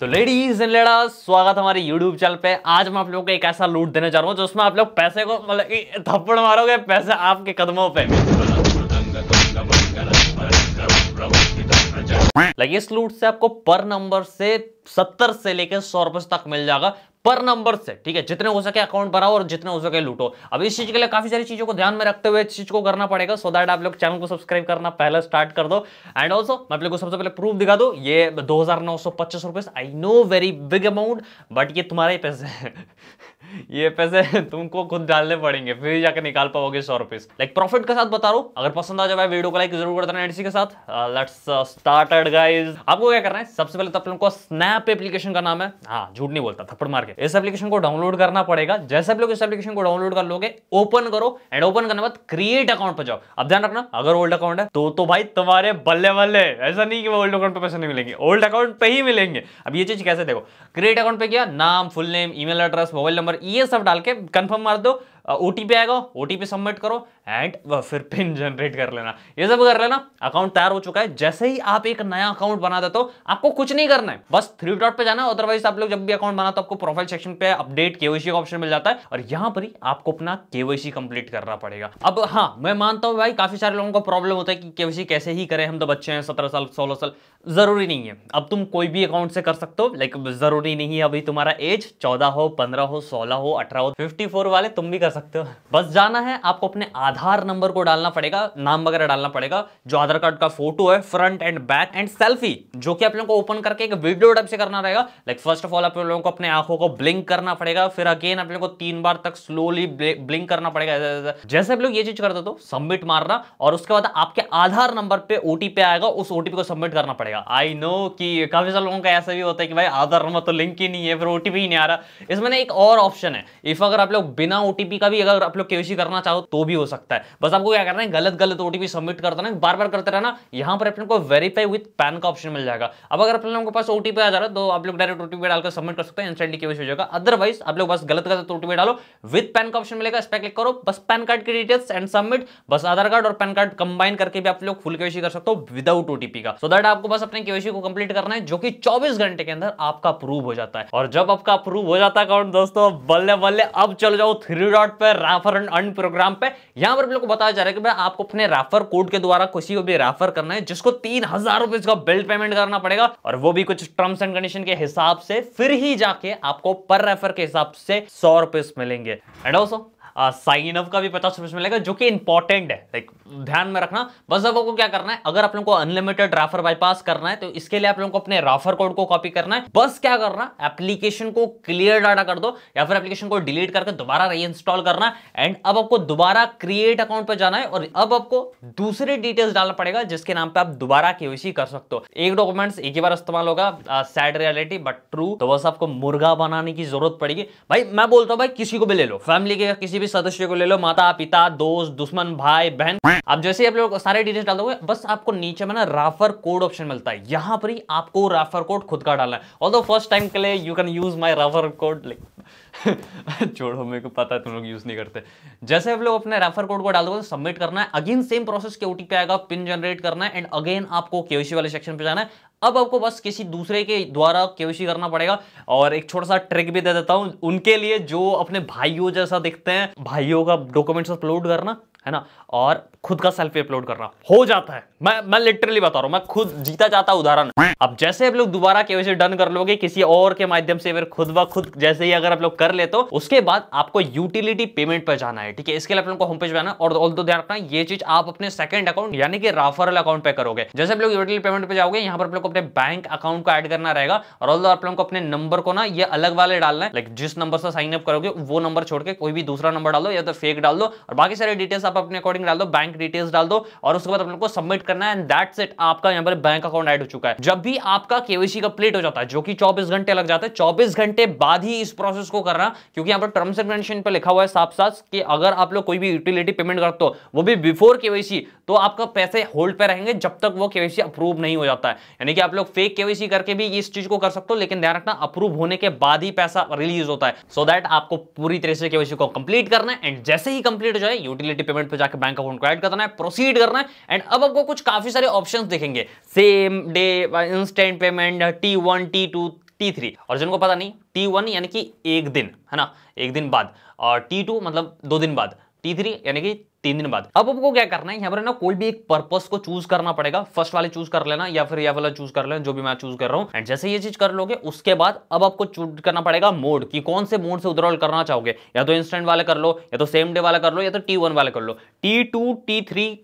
तो ladies and लेडा स्वागत हमारे YouTube चैनल पे आज मैं आप लोगों को एक ऐसा लूट देने जा रहा हूँ जिसमें आप लोग पैसे को मतलब थप्पड़ मारोगे पैसे आपके कदमों पे लेकिन इस लूट से आपको पर नंबर से सत्तर से लेकर सौ रुपए तक मिल जाएगा पर नंबर से ठीक है जितने हो सके अकाउंट बनाओ और जितने हो सके लूटो अब इस चीज के लिए काफी सारी चीजों को ध्यान में रखते हुए इस चीज को करना पड़ेगा सो दैट आप लोग चैनल को सब्सक्राइब करना पहले स्टार्ट कर दो एंड ऑल्सो मैं आप लोग सबसे पहले प्रूफ दिखा दो ये दो हजार नौ सौ पच्चीस रुपए I know very big amount but ये तुम्हारे पैसे ये पैसे तुमको खुद डालने पड़ेंगे फिर ही जाकर निकाल पाओगे सौ रुपीज लाइक प्रॉफिट के साथ बता रहा हूँ अगर पसंद आ जाए वीडियो को लाइक जरूर करता है इसी के साथ लेट्स स्टार्टेड गाइस आपको क्या करना है सबसे पहले तो आप लोगों को स्नैप एप्लीकेशन का नाम है हाँ झूठ नहीं बोलता थप्पड़ मार के इस एप्लीकेशन को डाउनलोड करना पड़ेगा जैसे आप लोग इस एप्लीकेशन को डाउनलोड कर लोगे ओपन करो एंड ओपन करने बाद क्रिएट अकाउंट पर जाओ अब ध्यान रखना अगर ओल्ड अकाउंट है तो तो भाई तुम्हारे बल्ले बल्ले ऐसा नहीं कि वो ओल्ड अकाउंट पर पैसे नहीं मिलेंगे ओल्ड अकाउंट पे ही मिलेंगे अब ये चीज कैसे देखो क्रिएट अकाउंट पे क्या नाम full name email address mobile number और ये सब डाल के कन्फर्म मार दो ओ आएगा ओ सबमिट करो एंड फिर पिन जनरेट कर लेना ये सब कर लेना अकाउंट तैयार हो चुका है जैसे ही आप एक नया अकाउंट बना देते हो आपको कुछ नहीं करना है बस थ्री डॉट पे जाना अदरवाइज आप लोग जब भी अकाउंट बनाते हो आपको प्रोफाइल सेक्शन पे अपडेट केवाईसी का ऑप्शन मिल जाता है और यहाँ पर ही आपको अपना केवाईसी कंप्लीट करना पड़ेगा अब हाँ मैं मानता हूँ भाई काफी सारे लोगों को प्रॉब्लम होता है कि केवाईसी कैसे ही करें हम तो बच्चे हैं सत्रह साल सोलह साल जरूरी नहीं है अब तुम कोई भी अकाउंट से कर सकते हो लाइक जरूरी नहीं है अभी तुम्हारा एज चौदह हो पंद्रह हो सोलह हो अठारह हो फिफ्टी वाले तुम भी कर सकते हो बस जाना है आपको अपने आधार नंबर को डालना पड़ेगा नाम वगैरह डालना पड़ेगा जो आधार कार्ड का फोटो है front and back and selfie जो कि आप लोगों को ओपन करके एक वीडियो टाइप से करना रहेगा लाइक फर्स्ट ऑफ ऑल आप लोगों को अपने आंखों को ब्लिंक करना पड़ेगा फिर अगेन आप लोगों को तीन बार तक स्लोली ब्लिंक करना पड़ेगा जैसे आप लोग ये चीज करते तो सबमिट मारना और उसके बाद आपके आधार नंबर पर ओटीपी आएगा उस ओटीपी को सबमिट करना पड़ेगा आई नो की काफी सारे लोगों का ऐसा भी होता है कि भाई आधार नंबर तो लिंक ही नहीं है फिर ओटीपी ही नहीं आ रहा इसमें एक और ऑप्शन है इफ अगर आप लोग बिना ओटीपी का भी अगर आप लोग केवीसी करना चाहो तो भी हो सकता है बस आपको क्या करना है गलत गलत ओटीपी सबमिट करता ना बार बार करते रहना यहाँ पर अपने वेरीफाई विथ पैन का ऑप्शन मिल जाएगा अब अगर आप लोगों के पास ओटीपी आ जा रहा है तो आप लोग डायरेक्ट ओटीपी डालकर सबमिट कर सकते हैं इंस्टेंटली केवीसी हो जाएगा अदरवाइज आप लोग बस गलत गलत ओटीपी डालो विथ पैन का ऑप्शन मिलेगा इस पर क्लिक करो बस पैन कार्ड की डिटेल्स एंड सबमिट बस आधार कार्ड और पैन कार्ड कंबाइन करके भी आप लोग फुल केवीसी कर सकते हो विदाउट ओटीपी का सो दैट आपको बस अपने केवीसी को कंप्लीट करना है जो कि चौबीस घंटे के अंदर आपका अप्रूव हो जाता है और जब आपका अप्रूव हो जाता है अकाउंट दोस्तों बल्ले बल्ले अब चले जाओ थ्री डॉट कोड पर राफर एंड अर्न प्रोग्राम पे यहाँ पर लोग बताया जा रहा है कि भाई आपको अपने राफर कोड के द्वारा किसी को भी राफर करना है जिसको तीन हजार रुपए का बिल पेमेंट करना पड़ेगा और वो भी कुछ टर्म्स एंड कंडीशन के हिसाब से फिर ही जाके आपको पर रेफर के हिसाब से सौ रुपए मिलेंगे एंड ऑल्सो साइन अप का भी पचास रुपए मिलेगा जो कि इंपॉर्टेंट है लाइक ध्यान में रखना बस अब आपको क्या करना है अगर आप लोगों को अनलिमिटेड राफर बाईपास करना है तो इसके लिए आप लोगों को अपने राफर कोड को कॉपी करना है बस क्या करना एप्लीकेशन को क्लियर डाटा कर दो या फिर एप्लीकेशन को डिलीट करके दोबारा री इंस्टॉल करना एंड अब आपको दोबारा क्रिएट अकाउंट पर जाना है और अब आपको दूसरे डिटेल्स डालना पड़ेगा जिसके नाम पे आप दोबारा केवाईसी कर सकते हो एक डॉक्यूमेंट्स एक ही बार इस्तेमाल होगा सैड रियलिटी बट ट्रू तो बस आपको मुर्गा बनाने की जरूरत पड़ेगी भाई मैं बोलता हूँ भाई किसी को भी ले लो फैमिली के किसी भी सदस्य को ले लो माता पिता दोस्त दुश्मन भाई बहन आप जैसे ही आप लोग सारे डिटेल्स डाल दोगे बस आपको नीचे में ना राफर कोड ऑप्शन मिलता है यहाँ पर ही आपको राफर कोड खुद का डालना है ऑल फर्स्ट टाइम के लिए you can use my refer code like छोड़ो मेरे को पता है तुम लोग यूज़ नहीं करते जैसे आप लोग अपने रेफर कोड को डाल दो सबमिट करना है अगेन सेम प्रोसेस के ओटीपी आएगा पिन जनरेट करना है एंड अगेन आपको केवीसी वाले सेक्शन पे जाना है अब आपको बस किसी दूसरे के द्वारा केवीसी करना पड़ेगा और एक छोटा सा ट्रिक भी दे देता हूं उनके लिए जो अपने भाइयों जैसा दिखते हैं भाइयों का डॉक्यूमेंट्स अपलोड करना है ना और खुद का सेल्फी अपलोड करना हो जाता है मैं मैं लिटरली बता रहा हूं मैं खुद जीता जाता उदाहरण अब जैसे आप लोग दोबारा केवाईसी डन कर लोगे किसी और के माध्यम से फिर खुद ब खुद जैसे ही अगर आप लोग कर ले तो उसके बाद आपको यूटिलिटी पेमेंट पर जाना है ठीक है इसके लिए आप लोग को होम पेज पर और ऑल दो ध्यान रखना ये चीज आप अपने सेकंड अकाउंट यानी कि राफरल अकाउंट पे करोगे जैसे आप लोग यूटिलिटी पेमेंट पे जाओगे यहाँ पर आप लोग को अपने बैंक अकाउंट को एड करना रहेगा और ऑल आप लोग को अपने नंबर को ना ये अलग वाले डालना है लाइक जिस नंबर से साइन अप करोगे वो नंबर छोड़ के कोई भी दूसरा नंबर डालो या तो फेक डाल दो और बाकी सारे डिटेल्स आप आप अपने अकॉर्डिंग डाल दो बैंक डिटेल्स डाल दो और उसके बाद आप लोग को सबमिट करना है एंड दैट्स इट आपका यहाँ पर बैंक अकाउंट एड हो चुका है जब भी आपका केवीसी कंप्लीट हो जाता है जो कि चौबीस घंटे लग जाते हैं चौबीस घंटे बाद ही इस प्रोसेस को करना क्योंकि यहाँ पर टर्म्स एंड कंडीशन पर लिखा हुआ है साफ साफ कि अगर आप लोग कोई भी यूटिलिटी पेमेंट करते हो वो भी बिफोर केवीसी तो आपका पैसे होल्ड पे रहेंगे जब तक वो केवीसी अप्रूव नहीं हो जाता है यानी कि आप लोग फेक केवीसी करके भी इस चीज को कर सकते हो लेकिन ध्यान रखना अप्रूव होने के बाद ही पैसा रिलीज होता है सो so दैट आपको पूरी तरह से केवीसी को कंप्लीट करना है एंड जैसे ही कंप्लीट हो जाए यूटिलिटी पेमेंट वॉलेट पे जाकर बैंक अकाउंट को ऐड करना है प्रोसीड करना है एंड अब आपको कुछ काफी सारे ऑप्शन देखेंगे same day instant payment T one T two T three और जिनको पता नहीं टी वन यानी कि एक दिन है ना एक दिन बाद और टी टू मतलब दो दिन बाद टी थ्री यानी कि तीन दिन बाद अब आपको क्या करना है यहाँ पर ना कोई भी एक पर्पज को चूज करना पड़ेगा फर्स्ट वाले चूज कर लेना या फिर यह वाला चूज कर लेना जो भी मैं चूज कर रहा हूँ एंड जैसे ये चीज कर लोगे उसके बाद अब आपको चूज करना पड़ेगा मोड की कौन से मोड से उधरऑल करना चाहोगे या तो इंस्टेंट वाले कर लो या तो सेम डे वाला कर लो या तो टी वाले कर लो टी टू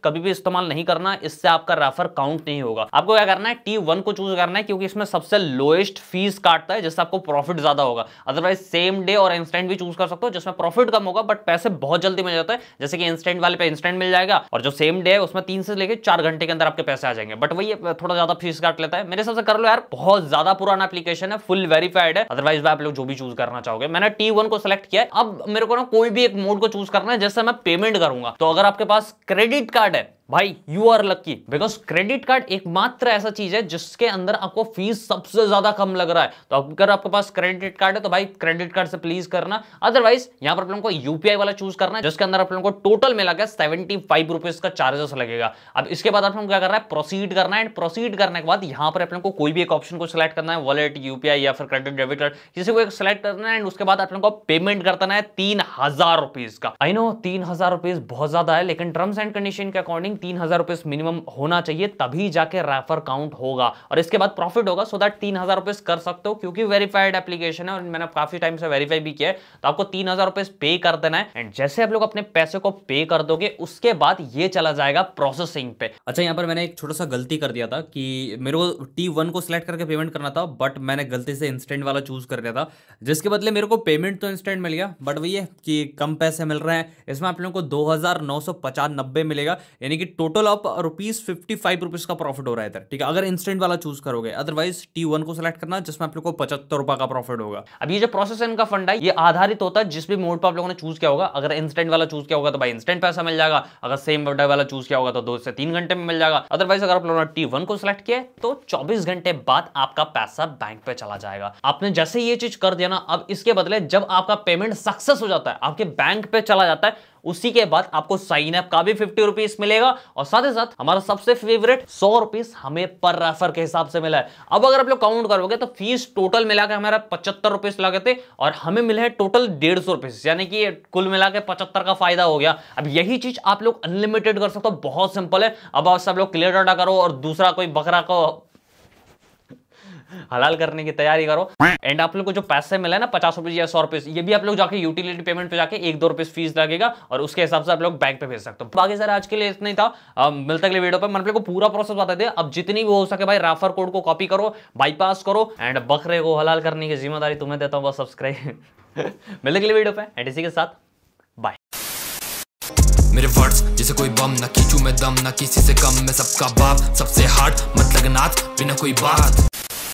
कभी भी इस्तेमाल नहीं करना इससे आपका रेफर काउंट नहीं होगा आपको क्या करना है टी को चूज करना है क्योंकि इसमें सबसे लोएस्ट फीस काटता है जिससे आपको प्रॉफिट ज्यादा होगा अदरवाइज सेम डे और इंस्टेंट भी चूज कर सकते हो जिसमें प्रॉफिट कम होगा बट पैसे बहुत जल्दी मिल जाता है जैसे कि इंस्टेंट वाले पे इंस्टेंट मिल जाएगा और जो सेम डे है उसमें तीन से लेकर चार घंटे के अंदर आपके पैसे आ जाएंगे बट वही थोड़ा ज्यादा फीस काट लेता है मेरे सबसे कर लो यार बहुत ज्यादा पुराना एप्लीकेशन है फुल वेरीफाइड है अदरवाइज आप लोग जो भी चूज करना चाहोगे मैंने टी को सिलेक्ट किया अब मेरे को ना कोई भी एक मोड को चूज करना है जैसे मैं पेमेंट करूंगा तो अगर आपके पास क्रेडिट कार्ड है भाई you are lucky because credit card एक मात्र ऐसा चीज है जिसके अंदर आपको फीस सबसे ज्यादा कम लग रहा है तो अगर आपके पास क्रेडिट कार्ड है तो भाई क्रेडिट कार्ड से प्लीज करना अदरवाइज यहां पर आप लोगों को यूपीआई वाला चूज करना है जिसके अंदर आप लोगों को टोटल मिला गया सेवेंटी फाइव रुपीज का चार्जेस लगेगा अब इसके बाद आप लोग क्या करना है प्रोसीड करना है एंड प्रोसीड करने के बाद यहाँ पर आप लोगों को कोई भी एक ऑप्शन को सिलेक्ट करना है वॉलेट यूपीआई या फिर क्रेडिट डेबिट कार्ड किसी को एक सिलेक्ट करना है एंड उसके बाद आप लोगों को पेमेंट करना है तीन हजार रुपीज का आई नो तीन हजार रुपीज बहुत ज्यादा है लेकिन टर्म्स एंड कंडीशन के अकॉर्डिंग तीन हजार रुपये मिनिमम होना चाहिए तभी जाके रेफर काउंट होगा और इसके बाद प्रॉफिट होगा सो दैट तीन हजार रुपये कर सकते हो क्योंकि वेरीफाइड एप्लीकेशन है और मैंने काफी टाइम से वेरीफाई भी किया है तो आपको तीन हजार रुपये पे कर देना है एंड जैसे आप लोग अपने पैसे को पे कर दोगे उसके बाद ये चला जाएगा प्रोसेसिंग पे अच्छा यहाँ पर मैंने एक छोटा सा गलती कर दिया था कि मेरे को टी को सिलेक्ट करके पेमेंट करना था बट मैंने गलती से इंस्टेंट वाला चूज कर लिया था जिसके बदले मेरे को पेमेंट तो इंस्टेंट मिल गया बट वही है कि कम पैसे मिल रहे हैं इसमें आप लोगों को दो हजार नौ सौ पचास मिलेगा यानी कि टोटल आप रुपीज फिफ्टी फाइव रुपीज का प्रॉफिट हो रहा है इधर ठीक है अगर इंस्टेंट वाला चूज करोगे अदरवाइज टी वन को सिलेक्ट करना जिसमें आप लोग को पचहत्तर रुपए का प्रॉफिट होगा अब ये जो प्रोसेस है इनका फंड है ये आधारित होता है जिस भी मोड पर आप लोगों ने चूज किया होगा अगर इंस्टेंट वाला चूज किया होगा तो भाई इंस्टेंट पैसा मिल जाएगा अगर सेम वर्डर वाला चूज किया होगा तो दो से तीन घंटे में मिल जाएगा अदरवाइज अगर आप लोगों ने टी वन को सिलेक्ट किया तो चौबीस घंटे बाद आपका पैसा बैंक पे चला जाएगा आपने जैसे ये चीज कर दिया ना अब इसके बदले जब आपका पेमेंट सक्सेस हो जाता है आपके बैंक पे चला जाता है उसी के बाद आपको साइन अप का भी फिफ्टी रुपीज मिलेगा और साथ ही साथ हमारा सबसे फेवरेट सौ रुपीज हमें पर रेफर के हिसाब से मिला है अब अगर आप लोग काउंट करोगे तो फीस टोटल मिला के हमारा पचहत्तर रुपीज लगे थे और हमें मिले हैं टोटल डेढ़ सौ रुपीज यानी कि कुल मिला के पचहत्तर का फायदा हो गया अब यही चीज आप लोग अनलिमिटेड कर सकते हो बहुत सिंपल है अब आप सब लोग क्लियर डाटा करो और दूसरा कोई बकरा को हलाल करने की तैयारी करो एंड आप लोग को जो पैसे मिला है ना पचास रुपीज या सौ रुपीज ये भी आप लोग जाके यूटिलिटी पेमेंट पे जाके एक दो रुपीज फीस लगेगा और उसके हिसाब से आप लोग बैंक पे भेज सकते हो बाकी सर आज के लिए इतना ही था मिलता अगले वीडियो पर मैंने को पूरा प्रोसेस बता दे अब जितनी भी हो सके भाई राफर कोड को कॉपी करो बाईपास करो एंड बकरे को हलाल करने की जिम्मेदारी तुम्हें देता हूँ बस सब्सक्राइब मिलते अगले वीडियो पर एंड इसी के साथ बाय मेरे वर्ड्स जैसे कोई बम ना खींचू मैं दम ना किसी से कम मैं सबका बाप सबसे हार्ड मत मतलब लगनाथ बिना कोई बात